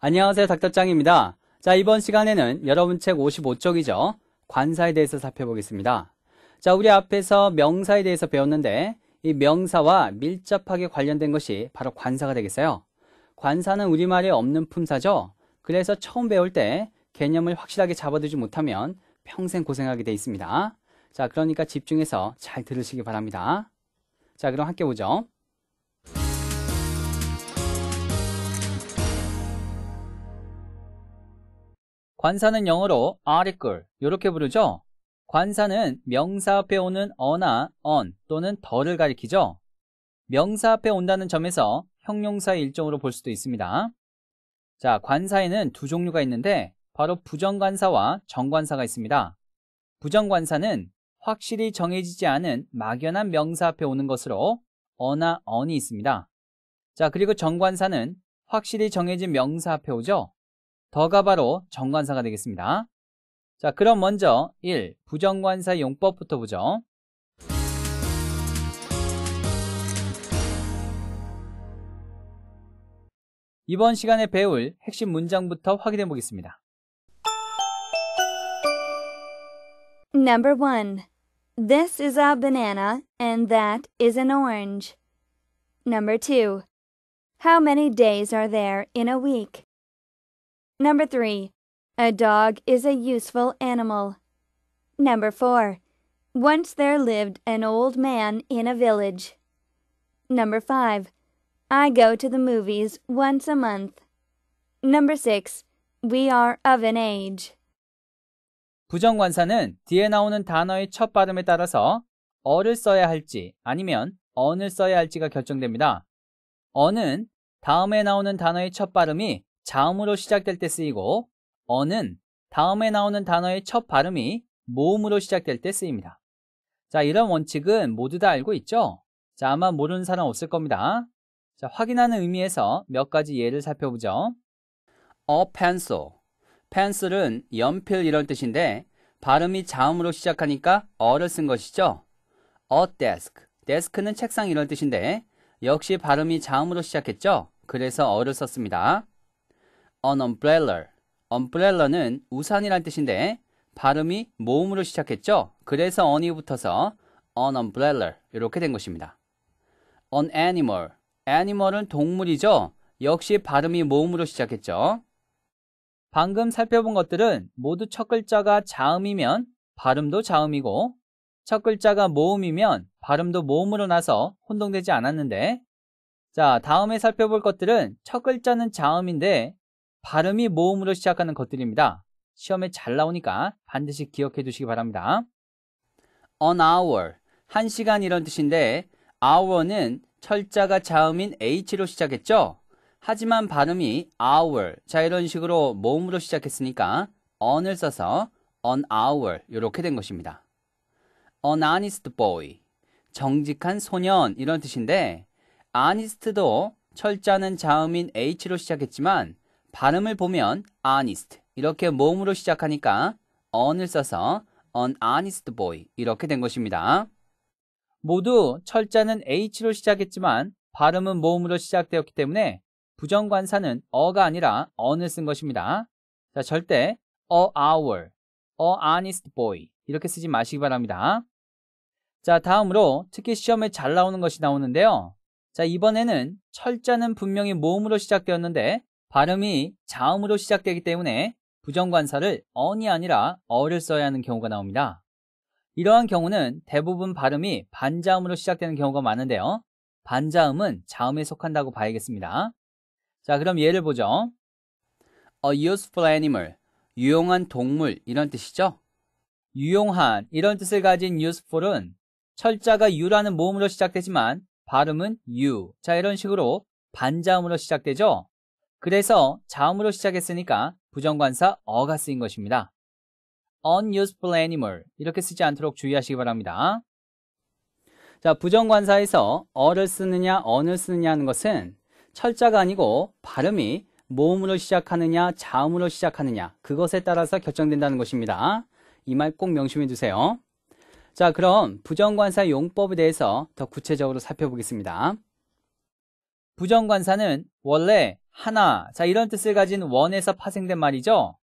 안녕하세요. 닥터짱입니다. 자, 이번 시간에는 여러분 책 55쪽이죠. 관사에 대해서 살펴보겠습니다. 자, 우리 앞에서 명사에 대해서 배웠는데 이 명사와 밀접하게 관련된 것이 바로 관사가 되겠어요. 관사는 우리말에 없는 품사죠. 그래서 처음 배울 때 개념을 확실하게 잡아두지 못하면 평생 고생하게 돼 있습니다. 자, 그러니까 집중해서 잘 들으시기 바랍니다. 자, 그럼 함께 보죠. 관사는 영어로 article 이렇게 부르죠. 관사는 명사 앞에 오는 어나 on 또는 더를 가리키죠. 명사 앞에 온다는 점에서 형용사의 일종으로 볼 수도 있습니다. 자, 관사에는 두 종류가 있는데 바로 부정관사와 정관사가 있습니다. 부정관사는 확실히 정해지지 않은 막연한 명사 앞에 오는 것으로 어나 언이 있습니다. 자, 그리고 정관사는 확실히 정해진 명사 앞에 오죠. 더가 바로 정관사가 되겠습니다. 자, 그럼 먼저 1. 부정관사 용법부터 보죠. 이번 시간에 배울 핵심 문장부터 확인해 보겠습니다. Number 1. This is a banana and that is an orange. Number 2. How many days are there in a week? Number three, a dog is a useful animal. Number four, once there lived an old man in a village. Number five, I go to the movies once a month. Number six, we are of an age. 부정관사는 뒤에 나오는 단어의 첫 발음에 따라서 어를 써야 할지 아니면 언을 써야 할지가 결정됩니다. 어는 다음에 나오는 단어의 첫 발음이 자음으로 시작될 때 쓰이고 어는 다음에 나오는 단어의 첫 발음이 모음으로 시작될 때 쓰입니다. 자, 이런 원칙은 모두 다 알고 있죠? 자, 아마 모르는 사람 없을 겁니다. 자, 확인하는 의미에서 몇 가지 예를 살펴보죠. A pencil. pencil은 연필 이런 뜻인데 발음이 자음으로 시작하니까 어를 쓴 것이죠. A desk. 데스크는 책상 이런 뜻인데 역시 발음이 자음으로 시작했죠. 그래서 어를 썼습니다. an umbrella. umbrella는 우산이란 뜻인데 발음이 모음으로 시작했죠. 그래서 on이 붙어서 an umbrella 이렇게 된 것입니다. an animal. animal은 동물이죠. 역시 발음이 모음으로 시작했죠. 방금 살펴본 것들은 모두 첫 글자가 자음이면 발음도 자음이고 첫 글자가 모음이면 발음도 모음으로 나서 혼동되지 않았는데 자 다음에 살펴볼 것들은 첫 글자는 자음인데 발음이 모음으로 시작하는 것들입니다. 시험에 잘 나오니까 반드시 기억해 두시기 바랍니다. an hour, 한 시간 이런 뜻인데 hour는 철자가 자음인 h로 시작했죠? 하지만 발음이 hour, 자 이런 식으로 모음으로 시작했으니까 on을 써서 an hour 이렇게 된 것입니다. an honest boy, 정직한 소년 이런 뜻인데 honest도 철자는 자음인 h로 시작했지만 발음을 보면 honest 이렇게 모음으로 시작하니까 on을 써서 an honest boy 이렇게 된 것입니다. 모두 철자는 h로 시작했지만 발음은 모음으로 시작되었기 때문에 부정관사는 어가 아니라 on을 쓴 것입니다. 자, 절대 a hour, a honest boy 이렇게 쓰지 마시기 바랍니다. 자, 다음으로 특히 시험에 잘 나오는 것이 나오는데요. 자, 이번에는 철자는 분명히 모음으로 시작되었는데 발음이 자음으로 시작되기 때문에 부정관사를 언이 아니라 어를 써야 하는 경우가 나옵니다. 이러한 경우는 대부분 발음이 반자음으로 시작되는 경우가 많은데요. 반자음은 자음에 속한다고 봐야겠습니다. 자, 그럼 예를 보죠. A useful animal, 유용한 동물 이런 뜻이죠. 유용한 이런 뜻을 가진 useful은 철자가 유라는 모음으로 시작되지만 발음은 유. 자, 이런 식으로 반자음으로 시작되죠. 그래서 자음으로 시작했으니까 부정관사 어가 쓰인 것입니다. unuseful animal 이렇게 쓰지 않도록 주의하시기 바랍니다. 자, 부정관사에서 어를 쓰느냐, 언을 쓰느냐 하는 것은 철자가 아니고 발음이 모음으로 시작하느냐, 자음으로 시작하느냐 그것에 따라서 결정된다는 것입니다. 이 말 꼭 명심해 두세요. 자, 그럼 부정관사 용법에 대해서 더 구체적으로 살펴보겠습니다. 부정관사는 원래 하나, 자, 이런 뜻을 가진 원에서 파생된 말이죠.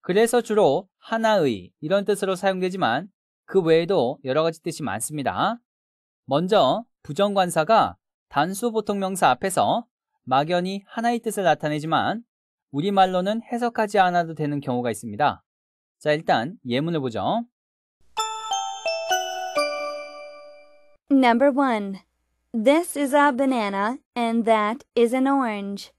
그래서 주로 하나의 이런 뜻으로 사용되지만 그 외에도 여러 가지 뜻이 많습니다. 먼저 부정관사가 단수 보통명사 앞에서 막연히 하나의 뜻을 나타내지만 우리말로는 해석하지 않아도 되는 경우가 있습니다. 자, 일단 예문을 보죠. Number one. This is a banana and that is an orange.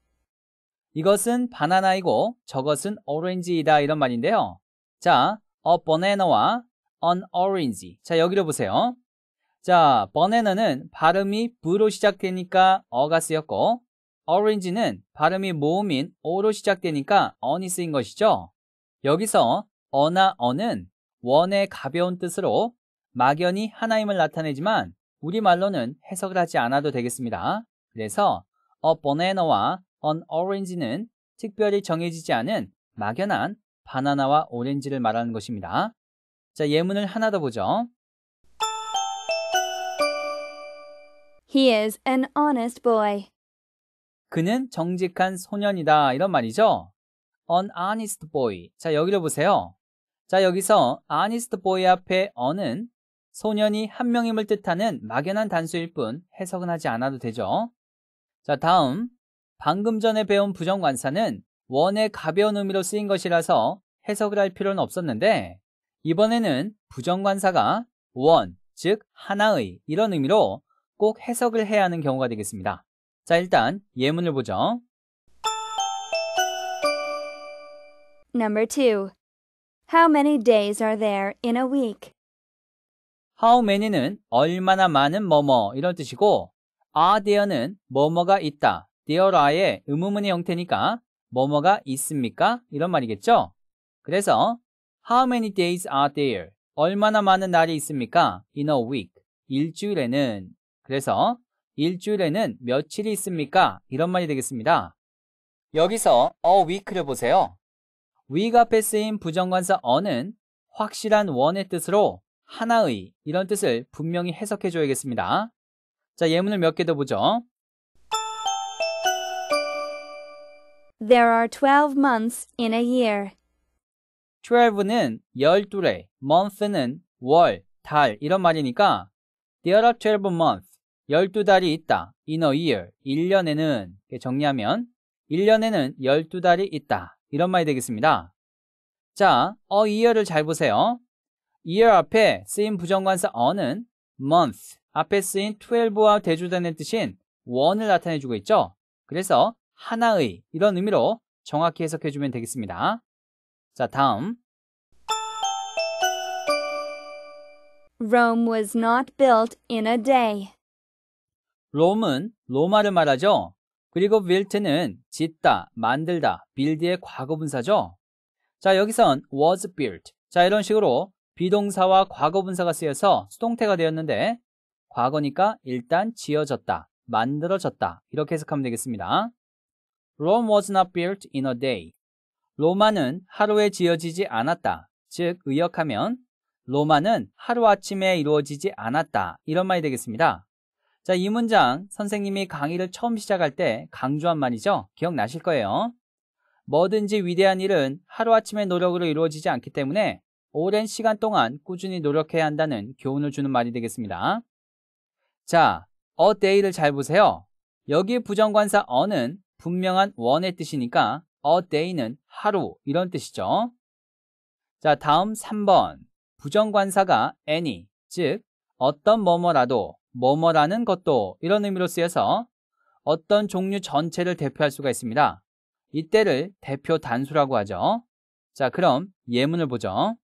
이것은 바나나이고 저것은 오렌지이다 이런 말인데요. 자, a 어, banana와 an orange. 자, 여기로 보세요. 자, banana는 발음이 부로 시작되니까 어가 쓰였고 orange는 발음이 모음인 오로 시작되니까 on이 쓰인 것이죠. 여기서 어나 어는 원의 가벼운 뜻으로 막연히 하나임을 나타내지만 우리말로는 해석을 하지 않아도 되겠습니다. 그래서 a 어, banana와 on orange는 특별히 정해지지 않은 막연한 바나나와 오렌지를 말하는 것입니다. 자, 예문을 하나 더 보죠. He is an honest boy. 그는 정직한 소년이다. 이런 말이죠. an honest boy. 자, 여기를 보세요. 자, 여기서 honest boy 앞에 on은 소년이 한 명임을 뜻하는 막연한 단수일 뿐 해석은 하지 않아도 되죠. 자, 다음 방금 전에 배운 부정관사는 원의 가벼운 의미로 쓰인 것이라서 해석을 할 필요는 없었는데 이번에는 부정관사가 원, 즉 하나의 이런 의미로 꼭 해석을 해야 하는 경우가 되겠습니다. 자, 일단 예문을 보죠. Number 2. How many days are there in a week? How many는 얼마나 많은 뭐뭐 이런 뜻이고 are 아, there는 뭐뭐가 있다 there아의 의문문의 형태니까 뭐뭐가 있습니까? 이런 말이겠죠? 그래서 How many days are there? 얼마나 많은 날이 있습니까? In a week. 일주일에는 그래서 일주일에는 며칠이 있습니까? 이런 말이 되겠습니다. 여기서 a week를 보세요. week 앞에 쓰인 부정관사 on은 확실한 원의 뜻으로 하나의 이런 뜻을 분명히 해석해 줘야겠습니다. 자, 예문을 몇 개 더 보죠. There are 12 months in a year. 12는 12래, month는 월, 달 이런 말이니까 There are 12 months, 12달이 있다, in a year, 1년에는 정리하면 1년에는 12달이 있다 이런 말이 되겠습니다. 자, a year를 잘 보세요. year 앞에 쓰인 부정관사 어는 month 앞에 쓰인 12와 대조되는 뜻인 원을 나타내주고 있죠. 그래서 하나의 이런 의미로 정확히 해석해 주면 되겠습니다. 자, 다음. Rome was not built in a day. 롬은 로마를 말하죠. 그리고 built는 짓다, 만들다, build의 과거분사죠. 자, 여기선 was built. 자, 이런 식으로 비동사와 과거분사가 쓰여서 수동태가 되었는데 과거니까 일단 지어졌다, 만들어졌다 이렇게 해석하면 되겠습니다. Rome was not built in a day. 로마는 하루에 지어지지 않았다. 즉, 의역하면 로마는 하루아침에 이루어지지 않았다. 이런 말이 되겠습니다. 자, 이 문장 선생님이 강의를 처음 시작할 때 강조한 말이죠. 기억나실 거예요. 뭐든지 위대한 일은 하루아침의 노력으로 이루어지지 않기 때문에 오랜 시간 동안 꾸준히 노력해야 한다는 교훈을 주는 말이 되겠습니다. 자, a 어, day를 잘 보세요. 여기 부정관사 어는 분명한 원의 뜻이니까 a day는 하루 이런 뜻이죠. 자, 다음 3번. 부정관사가 any, 즉 어떤 뭐뭐라도, 뭐뭐라는 것도 이런 의미로 쓰여서 어떤 종류 전체를 대표할 수가 있습니다. 이때를 대표 단수라고 하죠. 자, 그럼 예문을 보죠.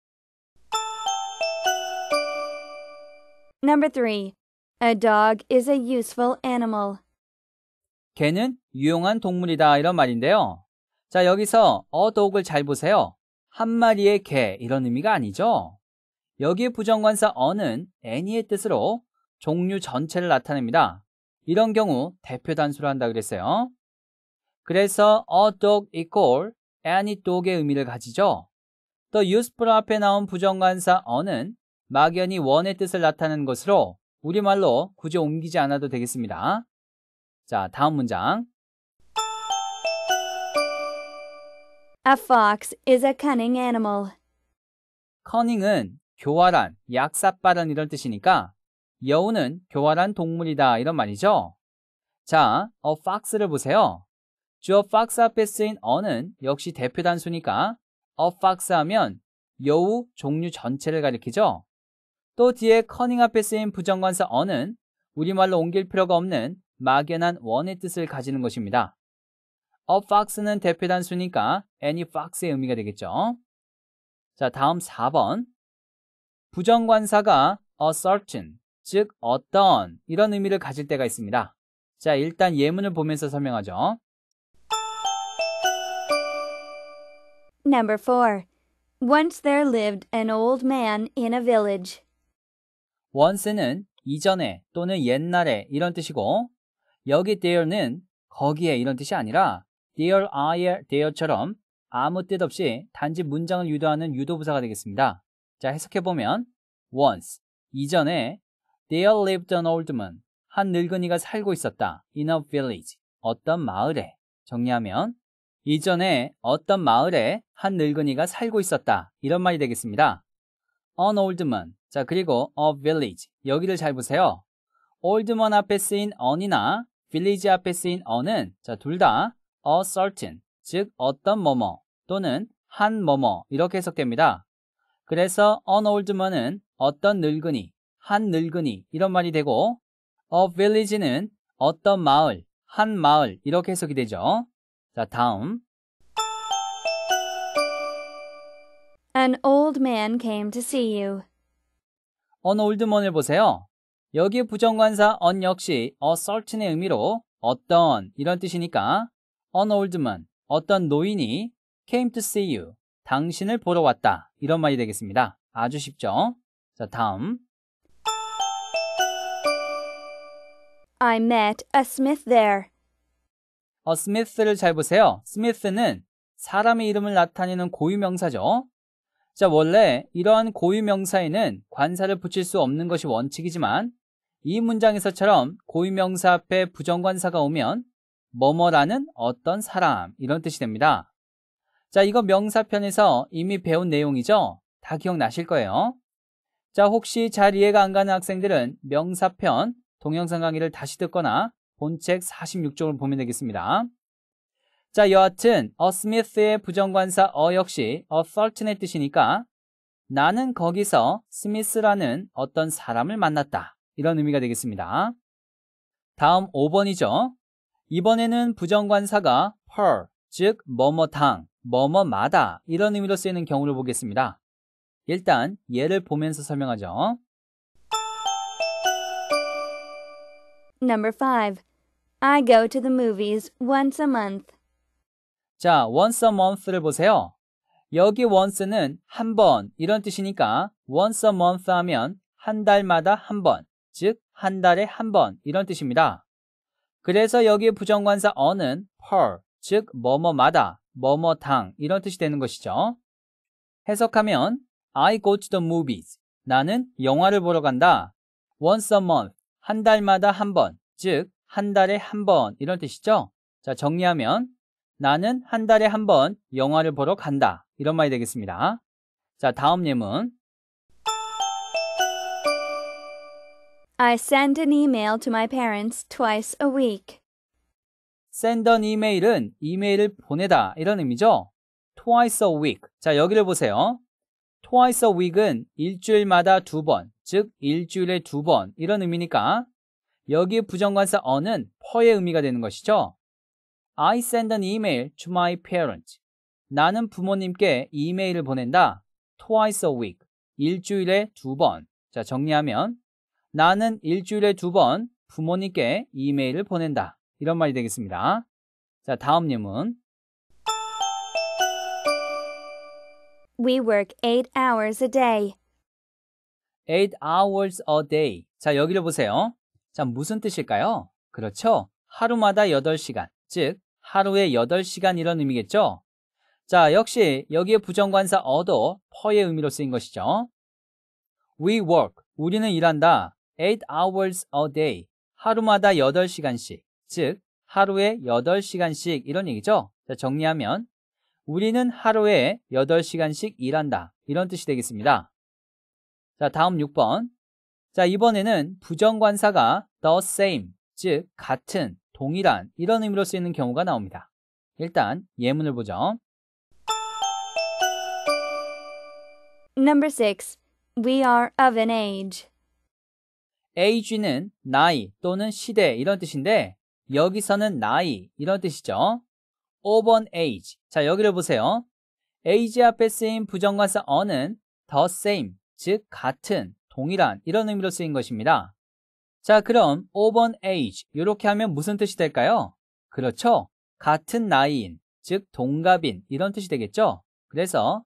Number 3. A dog is a useful animal. 개는 유용한 동물이다 이런 말인데요. 자 여기서 어 독을 잘 보세요. 한 마리의 개 이런 의미가 아니죠. 여기에 부정관사 어는 애니의 뜻으로 종류 전체를 나타냅니다. 이런 경우 대표 단수로 한다 그랬어요. 그래서 어독 o g equal any dog의 의미를 가지죠. 또 useful 앞에 나온 부정관사 어는 막연히 원의 뜻을 나타내는 것으로 우리말로 굳이 옮기지 않아도 되겠습니다. 자, 다음 문장. A fox is a cunning animal. cunning은 교활한, 약삭빠른 이런 뜻이니까 여우는 교활한 동물이다 이런 말이죠. 자, a fox를 보세요. 주어 fox 앞에 쓰인 어는 역시 대표 단수니까 a fox 하면 여우 종류 전체를 가리키죠. 또 뒤에 커닝 앞에 쓰인 부정관사 어는 우리말로 옮길 필요가 없는 막연한 원의 뜻을 가지는 것입니다. A fox는 대표 단수니까 any fox의 의미가 되겠죠. 자, 다음 4번. 부정관사가 a certain, 즉 어떤 이런 의미를 가질 때가 있습니다. 자, 일단 예문을 보면서 설명하죠. Number 4. Once there lived an old man in a village. once는 이전에 또는 옛날에 이런 뜻이고 여기 there는 거기에 이런 뜻이 아니라 there are there처럼 아무 뜻 없이 단지 문장을 유도하는 유도부사가 되겠습니다. 자, 해석해보면 once, 이전에 there lived an old man, 한 늙은이가 살고 있었다. in a village, 어떤 마을에. 정리하면 이전에 어떤 마을에 한 늙은이가 살고 있었다. 이런 말이 되겠습니다. an old man, 자, 그리고 a village, 여기를 잘 보세요. old man 앞에 쓰인 on이나 빌리지 앞에 쓰인 어는 자, 둘 다 a certain, 즉 어떤 뭐뭐 또는 한 뭐뭐 이렇게 해석됩니다. 그래서 an old man은 어떤 늙은이, 한 늙은이 이런 말이 되고 a village는 어떤 마을, 한 마을 이렇게 해석이 되죠. 자, 다음 An old man came to see you. an old man을 보세요. 여기 부정관사 on 역시 a s s a u l 의 의미로 어떤 이런 뜻이니까 an old man, 어떤 노인이 came to see you, 당신을 보러 왔다 이런 말이 되겠습니다. 아주 쉽죠? 자 다음 I met a Smith there. a Smith를 잘 보세요. Smith는 사람의 이름을 나타내는 고유명사죠. 자, 원래 이러한 고유명사에는 관사를 붙일 수 없는 것이 원칙이지만 이 문장에서처럼 고유명사 앞에 부정관사가 오면 뭐뭐라는 어떤 사람 이런 뜻이 됩니다. 자, 이거 명사편에서 이미 배운 내용이죠? 다 기억나실 거예요. 자, 혹시 잘 이해가 안 가는 학생들은 명사편 동영상 강의를 다시 듣거나 본책 46쪽을 보면 되겠습니다. 자, 여하튼 어스미스의 부정관사 어 역시 어 c 튼의 뜻이니까 나는 거기서 스미스라는 어떤 사람을 만났다. 이런 의미가 되겠습니다. 다음 5번이죠. 이번에는 부정관사가 per, 즉 뭐뭐당, 뭐뭐마다 이런 의미로 쓰이는 경우를 보겠습니다. 일단 예를 보면서 설명하죠. Number 5. I go to the movies once a month. 자, once a month를 보세요. 여기 once는 한 번 이런 뜻이니까 once a month 하면 한 달마다 한 번. 즉한 달에 한 번 이런 뜻입니다. 그래서 여기 에 부정관사 on은 per, 즉 뭐뭐마다, 뭐뭐당 이런 뜻이 되는 것이죠. 해석하면 I go to the movies. 나는 영화를 보러 간다. once a month. 한 달마다 한 번. 즉, 한 달에 한 번. 이런 뜻이죠. 자, 정리하면 나는 한 달에 한 번 영화를 보러 간다. 이런 말이 되겠습니다. 자, 다음 예문. I send an email to my parents twice a week. send an email은 이메일을 보내다 이런 의미죠. twice a week. 자, 여기를 보세요. twice a week은 일주일마다 두 번, 즉 일주일에 두 번 이런 의미니까 여기에 부정관사 on은 per의 의미가 되는 것이죠. I send an email to my parents. 나는 부모님께 이메일을 보낸다. twice a week. 일주일에 두 번. 자, 정리하면 나는 일주일에 두 번 부모님께 이메일을 보낸다. 이런 말이 되겠습니다. 자, 다음 예문. We work 8 hours a day. 8 hours a day. 자, 여기를 보세요. 자, 무슨 뜻일까요? 그렇죠. 하루마다 8시간, 즉 하루에 8시간 이런 의미겠죠? 자, 역시 여기에 부정관사 어도 퍼의 의미로 쓰인 것이죠. We work, 우리는 일한다. 8 hours a day. 하루마다 8시간씩. 즉, 하루에 8시간씩 이런 얘기죠. 자, 정리하면 우리는 하루에 8시간씩 일한다. 이런 뜻이 되겠습니다. 자, 다음 6번. 자, 이번에는 부정관사가 the same, 즉 같은, 동일한 이런 의미로 쓰이는 경우가 나옵니다. 일단 예문을 보죠. Number 6. We are of an age. age는 나이 또는 시대 이런 뜻인데 여기서는 나이 이런 뜻이죠. 5번 age. 자, 여기를 보세요. age 앞에 쓰인 부정관사 on은 the same, 즉 같은, 동일한 이런 의미로 쓰인 것입니다. 자, 그럼 5번 age 이렇게 하면 무슨 뜻이 될까요? 그렇죠. 같은 나이인, 즉 동갑인 이런 뜻이 되겠죠. 그래서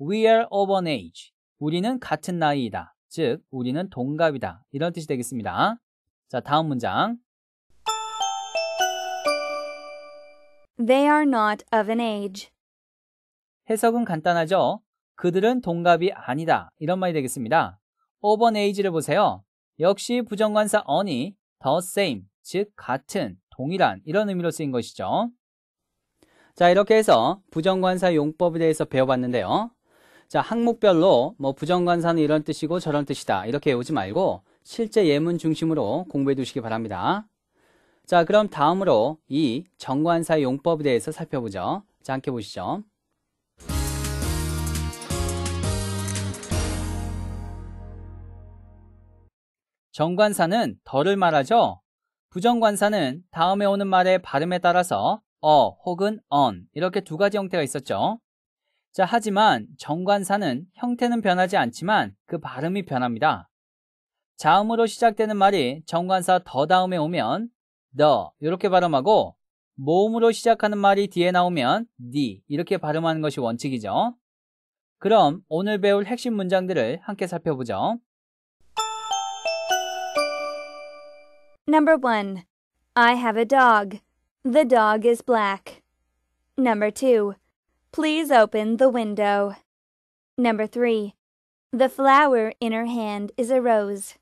we are 5번 age. 우리는 같은 나이이다. 즉, 우리는 동갑이다. 이런 뜻이 되겠습니다. 자, 다음 문장. They are not of an age. 해석은 간단하죠? 그들은 동갑이 아니다. 이런 말이 되겠습니다. of an age를 보세요. 역시 부정관사 on이 the same, 즉 같은, 동일한 이런 의미로 쓰인 것이죠. 자, 이렇게 해서 부정관사 용법에 대해서 배워봤는데요. 자, 항목별로 뭐 부정관사는 이런 뜻이고 저런 뜻이다. 이렇게 외우지 말고 실제 예문 중심으로 공부해 두시기 바랍니다. 자, 그럼 다음으로 이 정관사 의 용법에 대해서 살펴보죠. 자, 함께 보시죠. 정관사는 덜을 말하죠. 부정관사는 다음에 오는 말의 발음에 따라서 어 혹은 언 이렇게 두 가지 형태가 있었죠. 자, 하지만 정관사는 형태는 변하지 않지만 그 발음이 변합니다. 자음으로 시작되는 말이 정관사 더 다음에 오면 더 이렇게 발음하고 모음으로 시작하는 말이 뒤에 나오면 니 이렇게 발음하는 것이 원칙이죠. 그럼 오늘 배울 핵심 문장들을 함께 살펴보죠. Number 1. I have a dog. The dog is black. Number 2. Please open the window. Number three. The flower in her hand is a rose.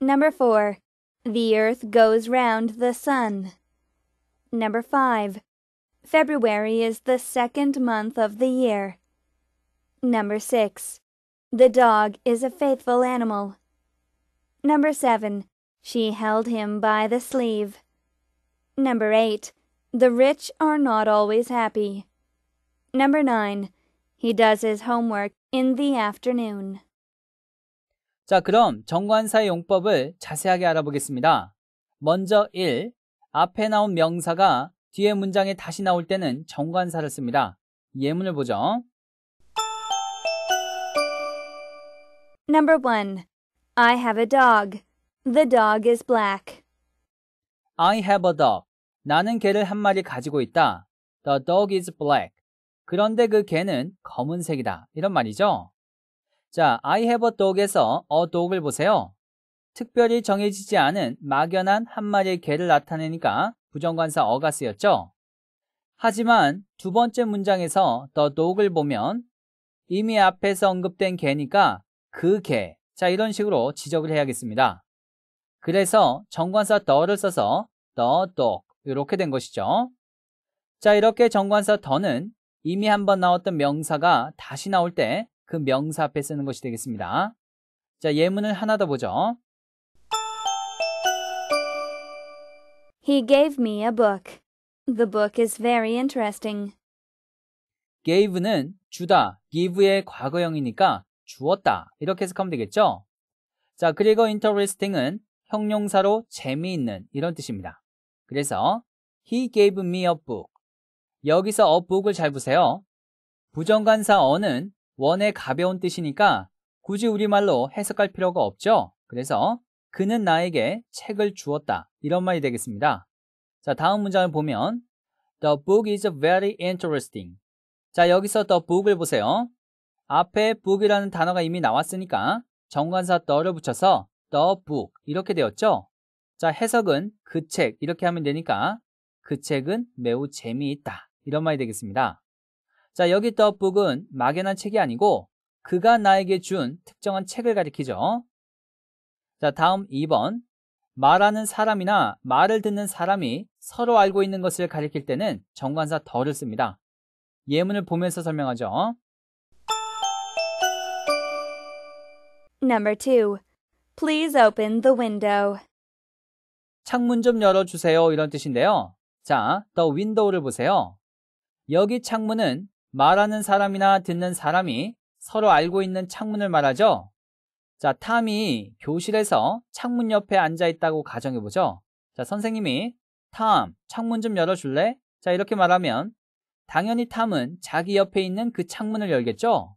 Number four. The earth goes round the sun. Number five. February is the second month of the year. Number six. The dog is a faithful animal. Number seven. She held him by the sleeve. Number eight. The rich are not always happy. Number 9. He does his homework in the afternoon. 자, 그럼 정관사의 용법을 자세하게 알아보겠습니다. 먼저 1. 앞에 나온 명사가 뒤에 문장에 다시 나올 때는 정관사를 씁니다. 예문을 보죠. Number 1. I have a dog. The dog is black. I have a dog. 나는 개를 한 마리 가지고 있다. The dog is black. 그런데 그 개는 검은색이다. 이런 말이죠. 자, I have a dog에서 a dog을 보세요. 특별히 정해지지 않은 막연한 한 마리의 개를 나타내니까 부정관사 어가 쓰였죠. 하지만 두 번째 문장에서 the dog을 보면 이미 앞에서 언급된 개니까 그 개. 자, 이런 식으로 지적을 해야겠습니다. 그래서 정관사 the를 써서 the dog. 이렇게 된 것이죠. 자, 이렇게 정관사 더는 이미 한 번 나왔던 명사가 다시 나올 때 그 명사 앞에 쓰는 것이 되겠습니다. 자, 예문을 하나 더 보죠. He gave me a book. The book is very interesting. gave는 주다, give의 과거형이니까 주었다. 이렇게 해석하면 되겠죠? 자, 그리고 interesting은 형용사로 재미있는 이런 뜻입니다. 그래서 he gave me a book. 여기서 업복을 어, 잘 보세요. 부정관사 어는 원의 가벼운 뜻이니까 굳이 우리말로 해석할 필요가 없죠. 그래서 그는 나에게 책을 주었다. 이런 말이 되겠습니다. 자, 다음 문장을 보면 The book is very interesting. 자, 여기서 the book을 보세요. 앞에 book이라는 단어가 이미 나왔으니까 정관사 the를 붙여서 the book 이렇게 되었죠. 자, 해석은 그 책 이렇게 하면 되니까 그 책은 매우 재미있다. 이런 말이 되겠습니다. 자, 여기 떡북은 막연한 책이 아니고 그가 나에게 준 특정한 책을 가리키죠. 자, 다음 2번. 말하는 사람이나 말을 듣는 사람이 서로 알고 있는 것을 가리킬 때는 정관사 덜을 씁니다. 예문을 보면서 설명하죠. Number 2. Please open the window. 창문 좀 열어주세요. 이런 뜻인데요. 자, the window를 보세요. 여기 창문은 말하는 사람이나 듣는 사람이 서로 알고 있는 창문을 말하죠. 자, 탐이 교실에서 창문 옆에 앉아 있다고 가정해 보죠. 자, 선생님이 탐, 창문 좀 열어 줄래? 자, 이렇게 말하면 당연히 탐은 자기 옆에 있는 그 창문을 열겠죠.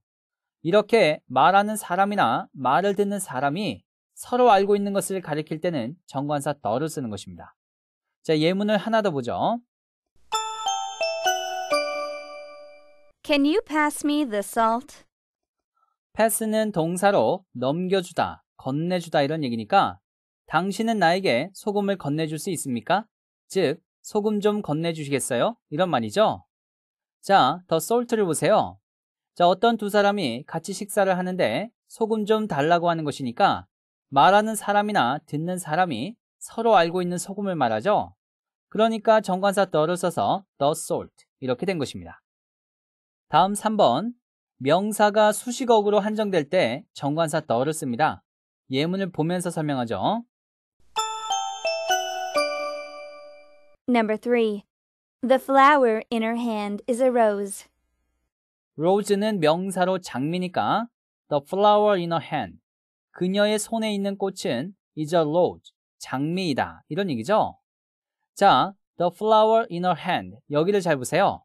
이렇게 말하는 사람이나 말을 듣는 사람이 서로 알고 있는 것을 가리킬 때는 정관사 너를 쓰는 것입니다. 자, 예문을 하나 더 보죠. Can you pass me the salt? pass는 동사로 넘겨주다, 건네주다 이런 얘기니까 당신은 나에게 소금을 건네줄 수 있습니까? 즉, 소금 좀 건네주시겠어요? 이런 말이죠. 자, 더솔트를 보세요. 자, 어떤 두 사람이 같이 식사를 하는데 소금 좀 달라고 하는 것이니까 말하는 사람이나 듣는 사람이 서로 알고 있는 소금을 말하죠. 그러니까 정관사 더를 써서 the salt 이렇게 된 것입니다. 다음 3번 명사가 수식어구로 한정될 때 정관사 더를 씁니다. 예문을 보면서 설명하죠. Number 3. The flower in her hand is a rose. rose는 명사로 장미니까 the flower in her hand. 그녀의 손에 있는 꽃은 is a rose. 장미이다. 이런 얘기죠. 자, the flower in her hand. 여기를 잘 보세요.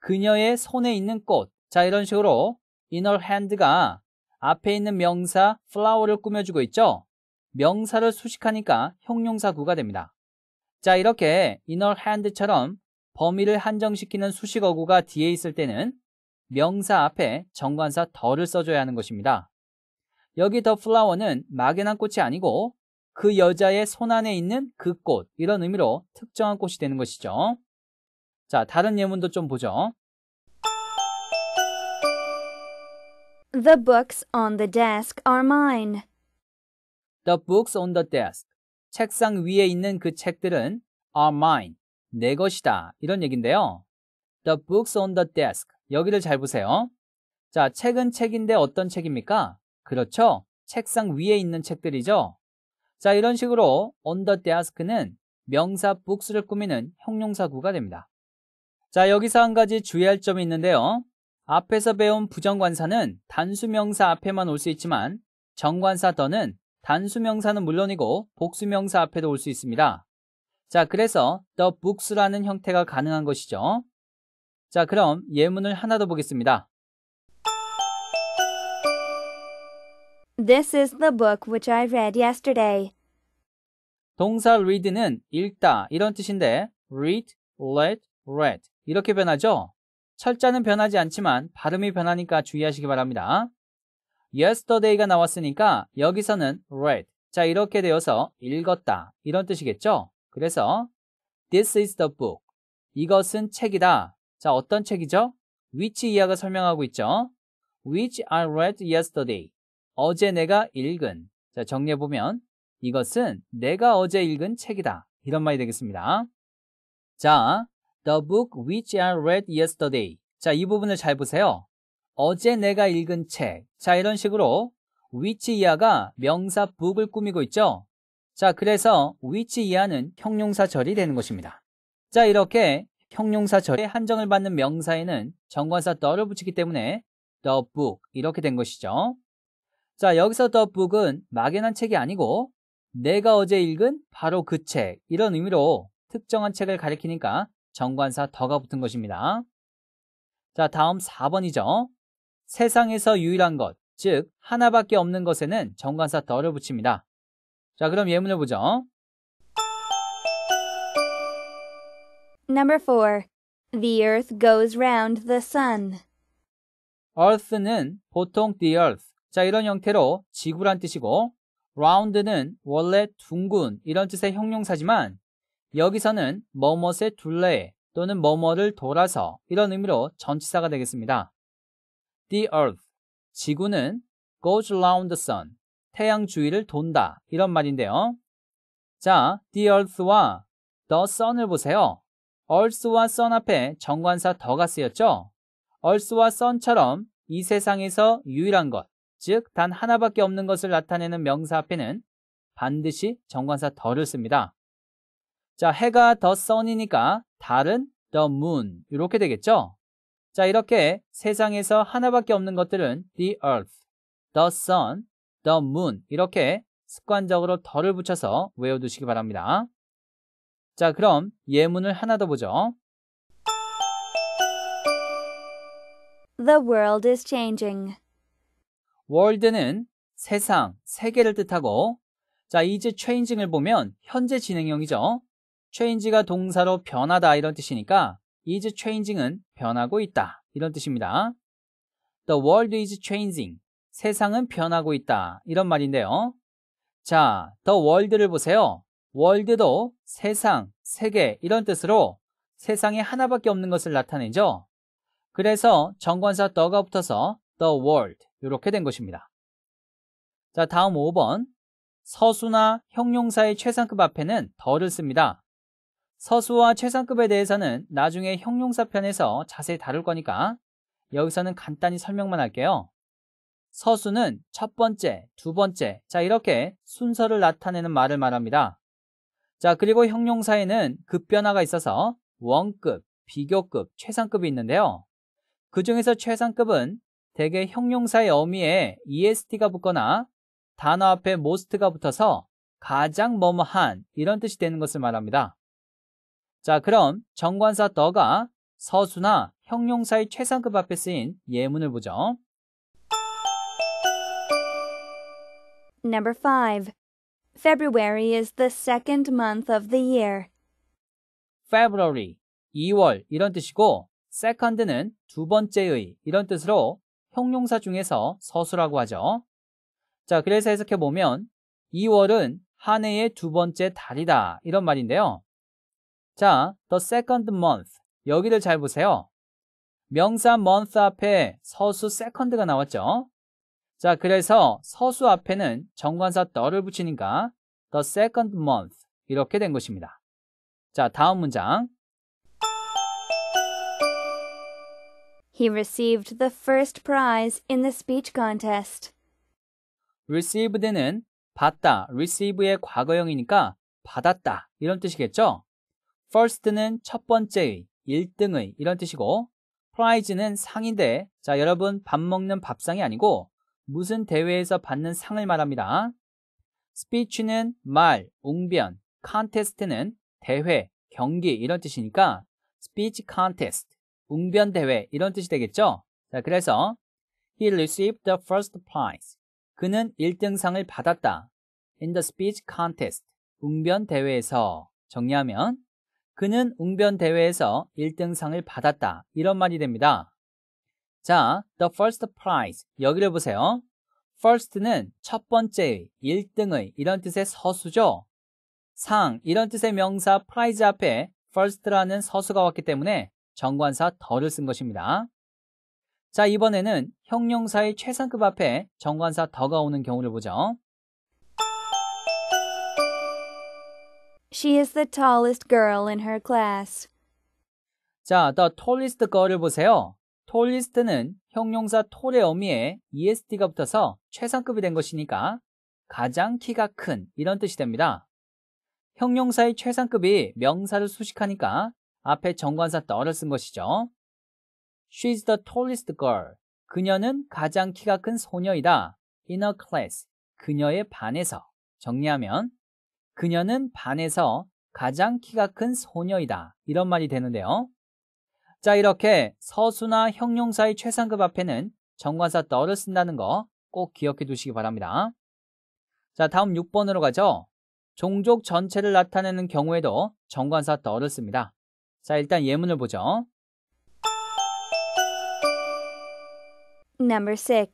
그녀의 손에 있는 꽃. 자, 이런 식으로 inner hand가 앞에 있는 명사 flower를 꾸며주고 있죠? 명사를 수식하니까 형용사구가 됩니다. 자, 이렇게 inner hand처럼 범위를 한정시키는 수식어구가 뒤에 있을 때는 명사 앞에 정관사 덜을 써줘야 하는 것입니다. 여기 더 플라워는 막연한 꽃이 아니고 그 여자의 손안에 있는 그 꽃, 이런 의미로 특정한 꽃이 되는 것이죠. 자, 다른 예문도 좀 보죠. The books on the desk are mine. The books on the desk. 책상 위에 있는 그 책들은 are mine. 내 것이다. 이런 얘기인데요. The books on the desk. 여기를 잘 보세요. 자, 책은 책인데 어떤 책입니까? 그렇죠. 책상 위에 있는 책들이죠. 자, 이런 식으로 on the desk는 명사 books를 꾸미는 형용사구가 됩니다. 자, 여기서 한 가지 주의할 점이 있는데요. 앞에서 배운 부정관사는 단수명사 앞에만 올 수 있지만 정관사 더는 단수명사는 물론이고 복수명사 앞에도 올 수 있습니다. 자, 그래서 the books라는 형태가 가능한 것이죠. 자, 그럼 예문을 하나 더 보겠습니다. This is the book which I read yesterday. 동사 read는 읽다 이런 뜻인데 read, let, read 이렇게 변하죠? 철자는 변하지 않지만 발음이 변하니까 주의하시기 바랍니다. yesterday가 나왔으니까 여기서는 read. 자, 이렇게 되어서 읽었다. 이런 뜻이겠죠? 그래서 this is the book. 이것은 책이다. 자, 어떤 책이죠? which 이하가 설명하고 있죠? which I read yesterday. 어제 내가 읽은. 자, 정리해보면 이것은 내가 어제 읽은 책이다. 이런 말이 되겠습니다. 자, The book which I read yesterday. 자, 이 부분을 잘 보세요. 어제 내가 읽은 책. 자, 이런 식으로 which 이하가 명사 book을 꾸미고 있죠. 자, 그래서 which 이하는 형용사절이 되는 것입니다. 자, 이렇게 형용사절에 한정을 받는 명사에는 정관사 the를 붙이기 때문에 the book 이렇게 된 것이죠. 자, 여기서 the book은 막연한 책이 아니고 내가 어제 읽은 바로 그 책 이런 의미로 특정한 책을 가리키니까 정관사 더가 붙은 것입니다. 자, 다음 4번이죠. 세상에서 유일한 것, 즉 하나밖에 없는 것에는 정관사 더를 붙입니다. 자, 그럼 예문을 보죠. Number 4. The earth goes round the sun. earth는 보통 the earth. 자, 이런 형태로 지구란 뜻이고 round는 원래 둥근 이런 뜻의 형용사지만 여기서는 뭐뭇의 둘레 또는 뭐뭐를 돌아서 이런 의미로 전치사가 되겠습니다. The Earth, 지구는 goes round the sun, 태양 주위를 돈다 이런 말인데요. 자, the earth와 the sun을 보세요. earth와 sun 앞에 정관사 더가 쓰였죠? earth와 sun처럼 이 세상에서 유일한 것, 즉 단 하나밖에 없는 것을 나타내는 명사 앞에는 반드시 정관사 더를 씁니다. 자, 해가 the sun이니까 달은 the moon 이렇게 되겠죠? 자, 이렇게 세상에서 하나밖에 없는 것들은 the earth, the sun, the moon 이렇게 습관적으로 더를 붙여서 외워두시기 바랍니다. 자, 그럼 예문을 하나 더 보죠. The world is changing. 월드는 세상, 세계를 뜻하고 자, 이제 changing을 보면 현재 진행형이죠. change가 동사로 변하다 이런 뜻이니까 is changing은 변하고 있다 이런 뜻입니다. The world is changing. 세상은 변하고 있다 이런 말인데요. 자, the world를 보세요. world도 세상, 세계 이런 뜻으로 세상에 하나밖에 없는 것을 나타내죠. 그래서 정관사 the가 붙어서 the world 이렇게 된 것입니다. 자, 다음 5번. 서수나 형용사의 최상급 앞에는 더를 씁니다. 서수와 최상급에 대해서는 나중에 형용사 편에서 자세히 다룰 거니까 여기서는 간단히 설명만 할게요. 서수는 첫 번째, 두 번째, 자 이렇게 순서를 나타내는 말을 말합니다. 자 그리고 형용사에는 급변화가 있어서 원급, 비교급, 최상급이 있는데요. 그 중에서 최상급은 대개 형용사의 어미에 est가 붙거나 단어 앞에 most가 붙어서 가장 뭐뭐한 이런 뜻이 되는 것을 말합니다. 자, 그럼 정관사 더가 서수나 형용사의 최상급 앞에 쓰인 예문을 보죠. Number 5. February is the second month of the year. February 2월 이런 뜻이고 second는 두 번째의 이런 뜻으로 형용사 중에서 서수라고 하죠. 자, 그래서 해석해 보면 2월은 한 해의 두 번째 달이다 이런 말인데요. 자, the second month. 여기를 잘 보세요. 명사 month 앞에 서수 second가 나왔죠. 자, 그래서 서수 앞에는 정관사 the를 붙이니까 the second month 이렇게 된 것입니다. 자, 다음 문장. He received the first prize in the speech contest. received는 받다, receive의 과거형이니까 받았다 이런 뜻이겠죠? first는 첫 번째의, 1등의 이런 뜻이고 prize는 상인데 자 여러분 밥 먹는 밥상이 아니고 무슨 대회에서 받는 상을 말합니다. speech는 말, 웅변, contest는 대회, 경기 이런 뜻이니까 speech contest, 웅변 대회 이런 뜻이 되겠죠? 자, 그래서 he received the first prize. 그는 1등상을 받았다. in the speech contest, 웅변 대회에서 정리하면 그는 웅변 대회에서 1등상을 받았다. 이런 말이 됩니다. 자, the first prize. 여기를 보세요. first는 첫 번째의, 1등의 이런 뜻의 서수죠. 상, 이런 뜻의 명사 prize 앞에 first라는 서수가 왔기 때문에 정관사 더를 쓴 것입니다. 자, 이번에는 형용사의 최상급 앞에 정관사 더가 오는 경우를 보죠. She is the tallest girl in her class. 자, the tallest girl을 보세요. tallest는 형용사 tall의 어미에 est가 붙어서 최상급이 된 것이니까 가장 키가 큰 이런 뜻이 됩니다. 형용사의 최상급이 명사를 수식하니까 앞에 정관사 떨을 쓴 것이죠. She's the tallest girl. 그녀는 가장 키가 큰 소녀이다. In a class. 그녀의 반에서. 정리하면 그녀는 반에서 가장 키가 큰 소녀이다. 이런 말이 되는데요. 자, 이렇게 서수나 형용사의 최상급 앞에는 정관사 너를 쓴다는 거 꼭 기억해 두시기 바랍니다. 자, 다음 6번으로 가죠. 종족 전체를 나타내는 경우에도 정관사 너를 씁니다. 자, 일단 예문을 보죠. Number 6.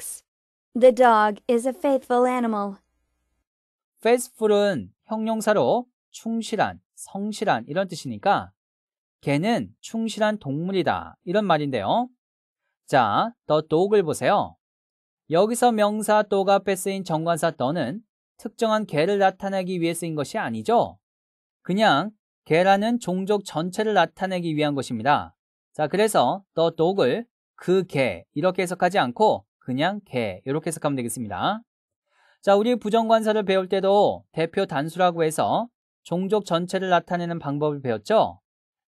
The dog is a faithful animal. faithful은 형용사로 충실한, 성실한 이런 뜻이니까 개는 충실한 동물이다 이런 말인데요. 자, t 독을 보세요. 여기서 명사 dog 앞에 쓰인 정관사 t 는 특정한 개를 나타내기 위해 쓰인 것이 아니죠. 그냥 개라는 종족 전체를 나타내기 위한 것입니다. 자, 그래서 t 독을그 개 이렇게 해석하지 않고 그냥 개 이렇게 해석하면 되겠습니다. 자, 우리 부정관사를 배울 때도 대표 단수라고 해서 종족 전체를 나타내는 방법을 배웠죠?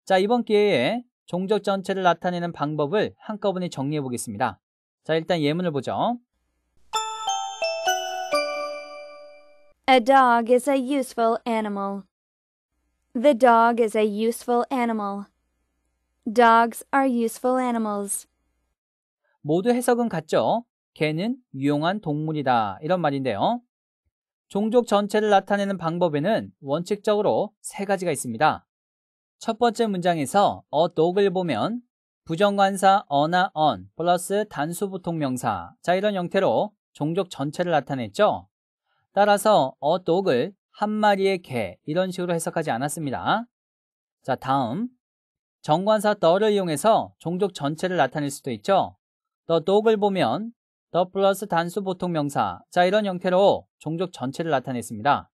자, 이번 기회에 종족 전체를 나타내는 방법을 한꺼번에 정리해 보겠습니다. 자, 일단 예문을 보죠. A dog is a useful animal. The dog is a useful animal. Dogs are useful animals. 모두 해석은 같죠? 개는 유용한 동물이다. 이런 말인데요. 종족 전체를 나타내는 방법에는 원칙적으로 세 가지가 있습니다. 첫 번째 문장에서 어 dog을 보면 부정관사 어나 on 플러스 단수 부통명사자 이런 형태로 종족 전체를 나타냈죠. 따라서 어 dog을 한 마리의 개 이런 식으로 해석하지 않았습니다. 자 다음 정관사 더를 이용해서 종족 전체를 나타낼 수도 있죠. 더 dog을 보면 더 플러스 단수 보통 명사. 자, 이런 형태로 종족 전체를 나타냈습니다.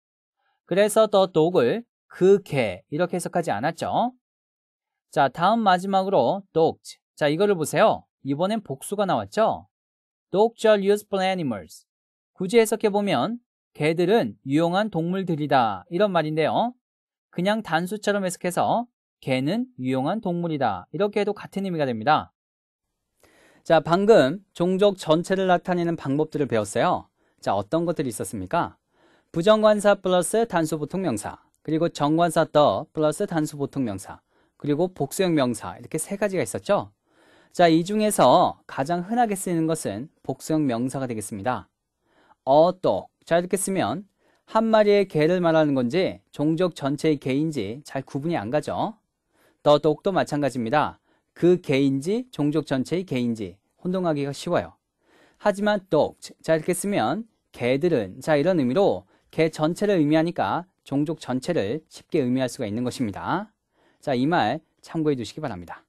그래서 더 독을 그 개 이렇게 해석하지 않았죠. 자, 다음 마지막으로 d o g g 자, 이거를 보세요. 이번엔 복수가 나왔죠. dog s h a l useful animals. 굳이 해석해보면 개들은 유용한 동물들이다 이런 말인데요. 그냥 단수처럼 해석해서 개는 유용한 동물이다 이렇게 해도 같은 의미가 됩니다. 자, 방금 종족 전체를 나타내는 방법들을 배웠어요. 자, 어떤 것들이 있었습니까? 부정관사 플러스 단수보통명사, 그리고 정관사 더 플러스 단수보통명사, 그리고 복수형 명사 이렇게 세 가지가 있었죠. 자, 이 중에서 가장 흔하게 쓰이는 것은 복수형 명사가 되겠습니다. 어똑. 자, 이렇게 쓰면 한 마리의 개를 말하는 건지 종족 전체의 개인지 잘 구분이 안 가죠. 더독도 마찬가지입니다. 그 개인지 종족 전체의 개인지 혼동하기가 쉬워요. 하지만 dogs 자 이렇게 쓰면 개들은 자 이런 의미로 개 전체를 의미하니까 종족 전체를 쉽게 의미할 수가 있는 것입니다. 자 이 말 참고해 두시기 바랍니다.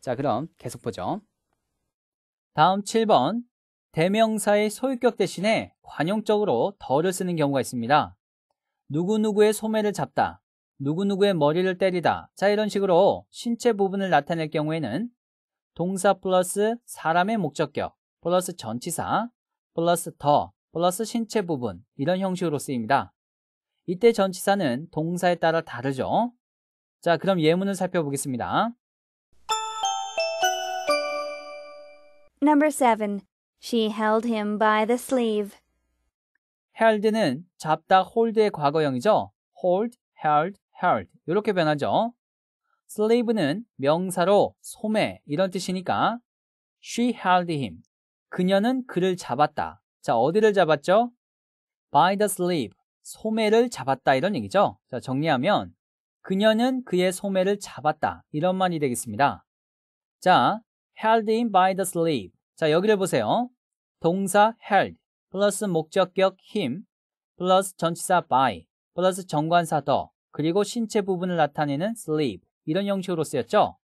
자 그럼 계속 보죠. 다음 7번 대명사의 소유격 대신에 관용적으로 덜을 쓰는 경우가 있습니다. 누구누구의 소매를 잡다 누구누구의 머리를 때리다. 자, 이런 식으로 신체 부분을 나타낼 경우에는 동사 플러스 사람의 목적격, 플러스 전치사, 플러스 더, 플러스 신체 부분 이런 형식으로 쓰입니다. 이때 전치사는 동사에 따라 다르죠. 자, 그럼 예문을 살펴보겠습니다. Number 7. She held him by the sleeve. held는 잡다 hold의 과거형이죠. hold, held, hard 이렇게 변하죠. slave는 명사로 소매 이런 뜻이니까 she held him 그녀는 그를 잡았다. 자, 어디를 잡았죠? by the sleeve 소매를 잡았다 이런 얘기죠. 자, 정리하면 그녀는 그의 소매를 잡았다 이런 말이 되겠습니다. 자, held him by the sleeve 자, 여기를 보세요. 동사 held 플러스 목적격 him 플러스 전치사 by 플러스 정관사 더 그리고 신체 부분을 나타내는 sleep 이런 형식으로 쓰였죠.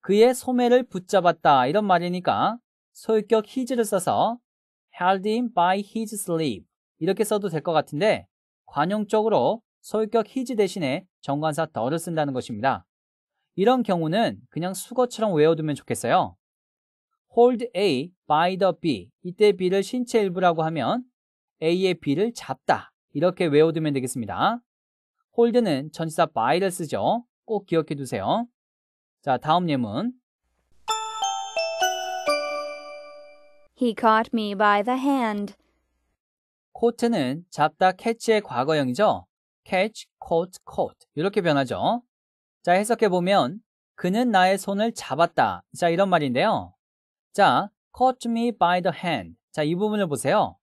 그의 소매를 붙잡았다 이런 말이니까 소유격 his를 써서 held him by his sleeve 이렇게 써도 될 것 같은데 관용적으로 소유격 his 대신에 정관사 더를 쓴다는 것입니다. 이런 경우는 그냥 수거처럼 외워두면 좋겠어요. hold A by the B 이때 B를 신체 일부라고 하면 A의 B를 잡다 이렇게 외워두면 되겠습니다. 홀드는 전치사 by를 쓰죠. 꼭 기억해 두세요. 자, 다음 예문. He caught me by the hand. 코트는 잡다 캐치의 과거형이죠. catch, caught, caught 이렇게 변하죠. 자, 해석해 보면 그는 나의 손을 잡았다. 자, 이런 말인데요. 자, caught me by the hand. 자, 이 부분을 보세요.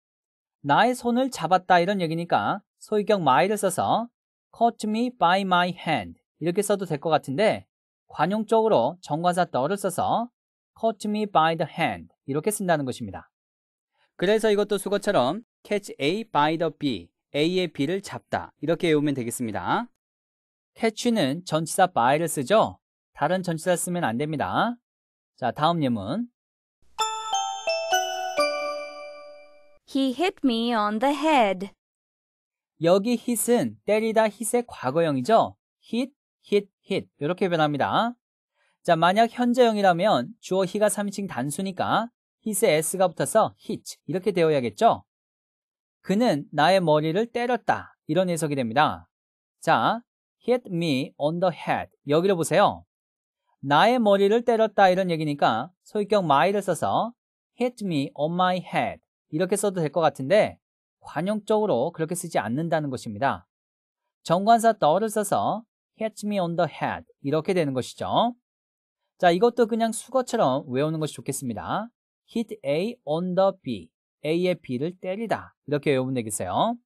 나의 손을 잡았다 이런 얘기니까 소유격 my를 써서 cut a g h me by my hand 이렇게 써도 될 것 같은데 관용적으로 정관사 더를 써서 cut a g h me by the hand 이렇게 쓴다는 것입니다. 그래서 이것도 수거처럼 catch A by the B, A의 B를 잡다 이렇게 외우면 되겠습니다. catch는 전치사 by를 쓰죠. 다른 전치사 쓰면 안 됩니다. 자, 다음 예문. He hit me on the head. 여기 hit은 때리다 hit의 과거형이죠. hit, hit, hit 이렇게 변합니다. 자, 만약 현재형이라면 주어 히가 3인칭 단수니까 hit에 s가 붙어서 hit 이렇게 되어야겠죠. 그는 나의 머리를 때렸다 이런 해석이 됩니다. 자, hit me on the head 여기를 보세요. 나의 머리를 때렸다 이런 얘기니까 소유격 my를 써서 hit me on my head 이렇게 써도 될 것 같은데 관용적으로 그렇게 쓰지 않는다는 것입니다. 정관사 더를 써서 hit me on the head 이렇게 되는 것이죠. 자, 이것도 그냥 수거처럼 외우는 것이 좋겠습니다. hit A on the B, A의 B를 때리다 이렇게 외우면 되겠어요.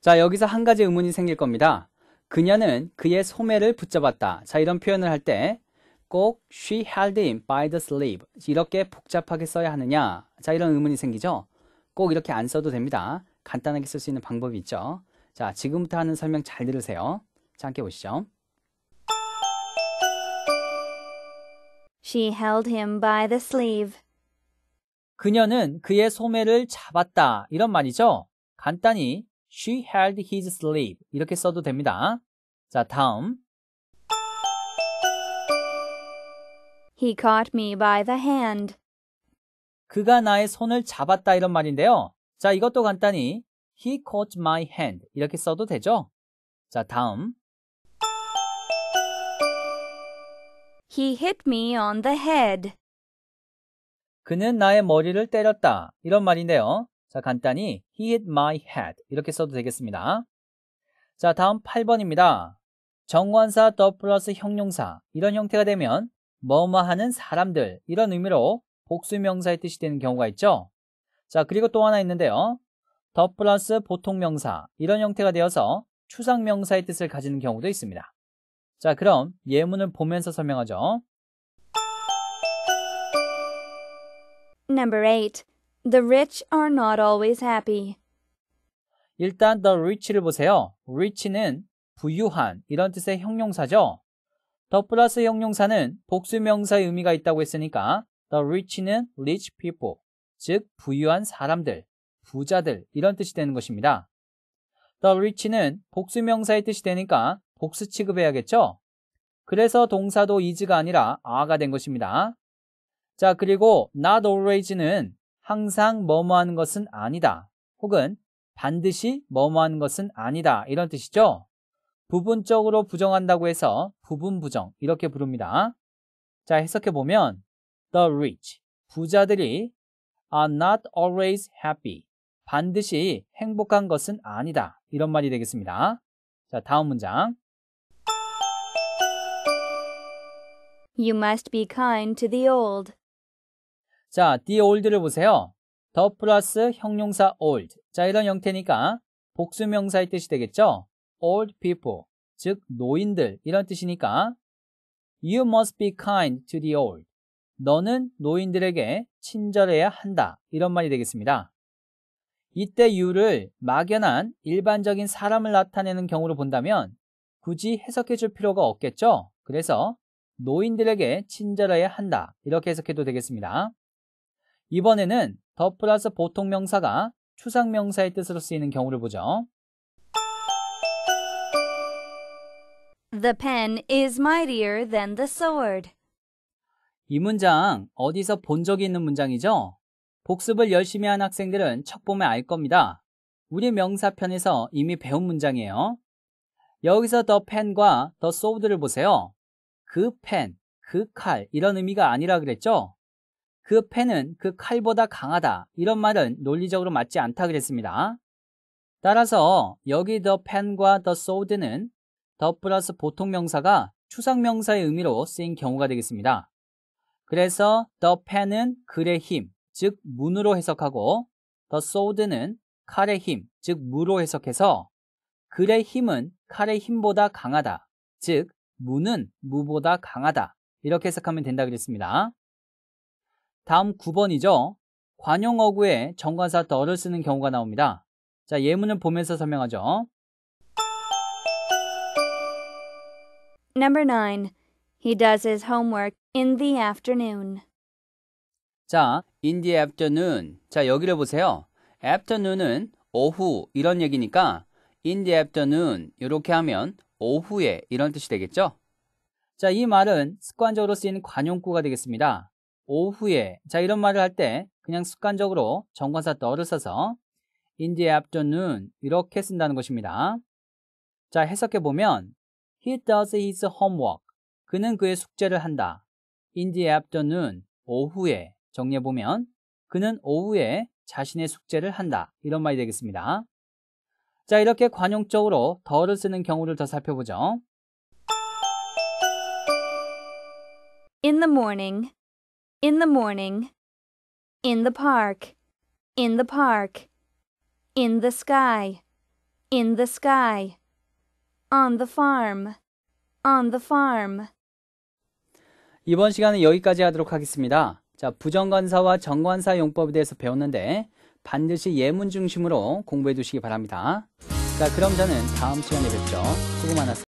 자, 여기서 한 가지 의문이 생길 겁니다. 그녀는 그의 소매를 붙잡았다. 자, 이런 표현을 할 때 꼭 she held him by the sleeve 이렇게 복잡하게 써야 하느냐? 자, 이런 의문이 생기죠. 꼭 이렇게 안 써도 됩니다. 간단하게 쓸 수 있는 방법이 있죠. 자, 지금부터 하는 설명 잘 들으세요. 자, 함께 보시죠. She held him by the sleeve. 그녀는 그의 소매를 잡았다. 이런 말이죠. 간단히 she held his sleeve 이렇게 써도 됩니다. 자, 다음. He caught me by the hand. 그가 나의 손을 잡았다 이런 말인데요. 자, 이것도 간단히 he caught my hand 이렇게 써도 되죠? 자, 다음. He hit me on the head. 그는 나의 머리를 때렸다. 이런 말인데요. 자, 간단히 he hit my head 이렇게 써도 되겠습니다. 자, 다음 8번입니다. 정관사 더 플러스 형용사 이런 형태가 되면 뭐뭐 하는 사람들 이런 의미로 복수명사의 뜻이 되는 경우가 있죠. 자, 그리고 또 하나 있는데요. 더 플러스 보통 명사 이런 형태가 되어서 추상 명사의 뜻을 가지는 경우도 있습니다. 자, 그럼 예문을 보면서 설명하죠. Number 8. The rich are not always happy. 일단 the rich를 보세요. rich는 부유한 이런 뜻의 형용사죠. 더 플러스 형용사는 복수명사의 의미가 있다고 했으니까 The rich는 rich people, 즉 부유한 사람들, 부자들 이런 뜻이 되는 것입니다. The rich는 복수명사의 뜻이 되니까 복수 취급해야겠죠? 그래서 동사도 is가 아니라 are가 된 것입니다. 자, 그리고 not always는 항상 뭐뭐하는 것은 아니다. 혹은 반드시 뭐뭐하는 것은 아니다. 이런 뜻이죠. 부분적으로 부정한다고 해서 부분 부정 이렇게 부릅니다. 자, 해석해 보면 The rich, 부자들이 are not always happy. 반드시 행복한 것은 아니다. 이런 말이 되겠습니다. 자, 다음 문장. You must be kind to the old. 자, the old를 보세요. 더 플러스 형용사 old. 자, 이런 형태니까 복수명사의 뜻이 되겠죠? old people, 즉 노인들 이런 뜻이니까 You must be kind to the old. 너는 노인들에게 친절해야 한다. 이런 말이 되겠습니다. 이때 유를 막연한 일반적인 사람을 나타내는 경우로 본다면 굳이 해석해 줄 필요가 없겠죠? 그래서 노인들에게 친절해야 한다. 이렇게 해석해도 되겠습니다. 이번에는 더 플러스 보통 명사가 추상 명사의 뜻으로 쓰이는 경우를 보죠. The pen is mightier than the sword. 이 문장 어디서 본 적이 있는 문장이죠? 복습을 열심히 한 학생들은 첫 봄에 알 겁니다. 우리 명사편에서 이미 배운 문장이에요. 여기서 더 펜과 더 소드를 보세요. 그 펜, 그 칼 이런 의미가 아니라 그랬죠? 그 펜은 그 칼보다 강하다 이런 말은 논리적으로 맞지 않다 그랬습니다. 따라서 여기 더 펜과 더 소드는 더 플러스 보통 명사가 추상 명사의 의미로 쓰인 경우가 되겠습니다. 그래서 the pen은 글의 힘, 즉 문으로 해석하고 the sword는 칼의 힘, 즉 무로 해석해서 글의 힘은 칼의 힘보다 강하다. 즉 무는 무보다 강하다. 이렇게 해석하면 된다 그랬습니다. 다음 9번이죠. 관용어구에 정관사 더를 쓰는 경우가 나옵니다. 자, 예문을 보면서 설명하죠. Number 9. He does his homework In the afternoon. 자, in the afternoon. 자, 여기를 보세요. afternoon은 오후 이런 얘기니까 in the afternoon 이렇게 하면 오후에 이런 뜻이 되겠죠? 자, 이 말은 습관적으로 쓰인 관용구가 되겠습니다. 오후에 자 이런 말을 할 때 그냥 습관적으로 정관사 더를 써서 in the afternoon 이렇게 쓴다는 것입니다. 자 해석해 보면 he does his homework 그는 그의 숙제를 한다. in the afternoon 오후에 정리해 보면 그는 오후에 자신의 숙제를 한다 이런 말이 되겠습니다. 자 이렇게 관용적으로 더를 쓰는 경우를 더 살펴보죠. In the morning, in the morning, in the park, in the park, in the sky, in the sky, on the farm, on the farm. 이번 시간은 여기까지 하도록 하겠습니다. 자, 부정관사와 정관사 용법에 대해서 배웠는데 반드시 예문 중심으로 공부해 두시기 바랍니다. 자, 그럼 저는 다음 시간에 뵙죠. 수고 많았습니다.